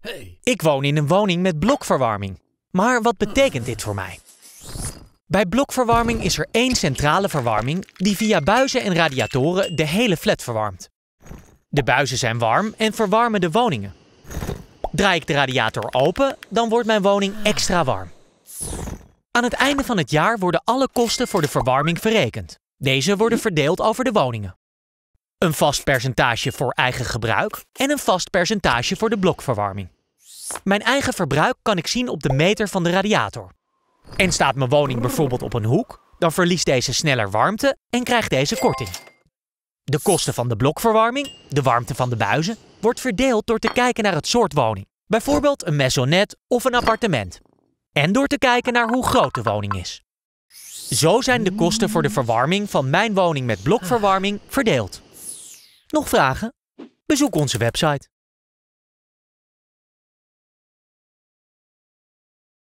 Hey. Ik woon in een woning met blokverwarming. Maar wat betekent dit voor mij? Bij blokverwarming is er één centrale verwarming die via buizen en radiatoren de hele flat verwarmt. De buizen zijn warm en verwarmen de woningen. Draai ik de radiator open, dan wordt mijn woning extra warm. Aan het einde van het jaar worden alle kosten voor de verwarming verrekend. Deze worden verdeeld over de woningen. Een vast percentage voor eigen gebruik en een vast percentage voor de blokverwarming. Mijn eigen verbruik kan ik zien op de meter van de radiator. En staat mijn woning bijvoorbeeld op een hoek, dan verliest deze sneller warmte en krijgt deze korting. De kosten van de blokverwarming, de warmte van de buizen, wordt verdeeld door te kijken naar het soort woning. Bijvoorbeeld een maisonnet of een appartement. En door te kijken naar hoe groot de woning is. Zo zijn de kosten voor de verwarming van mijn woning met blokverwarming verdeeld. Nog vragen? Bezoek onze website